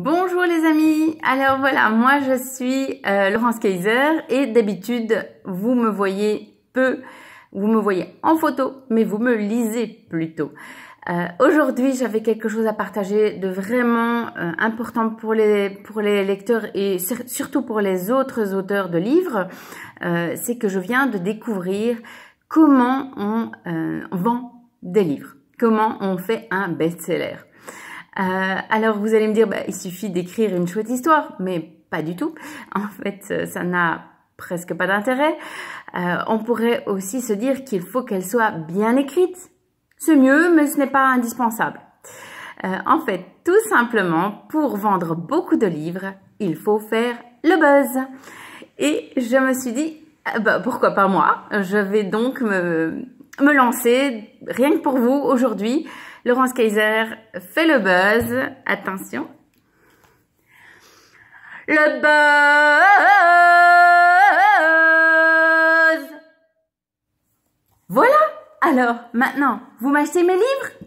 Bonjour les amis, alors voilà, moi je suis euh, Laurence Kaiser et d'habitude vous me voyez peu, vous me voyez en photo, mais vous me lisez plutôt. Euh, aujourd'hui j'avais quelque chose à partager de vraiment euh, important pour les, pour les lecteurs et surtout pour les autres auteurs de livres, c'est que je viens de découvrir comment on vend des livres, comment on fait un best-seller. Euh, alors vous allez me dire, bah, il suffit d'écrire une chouette histoire, mais pas du tout. En fait, euh, ça n'a presque pas d'intérêt. Euh, on pourrait aussi se dire qu'il faut qu'elle soit bien écrite. C'est mieux, mais ce n'est pas indispensable. en fait, tout simplement, pour vendre beaucoup de livres, il faut faire le buzz. Et je me suis dit, bah, pourquoi pas moi Je vais donc me me lancer, rien que pour vous, aujourd'hui. Laurence Kaiser fait le buzz. Attention. Le buzz Voilà Alors, maintenant, vous m'achetez mes livres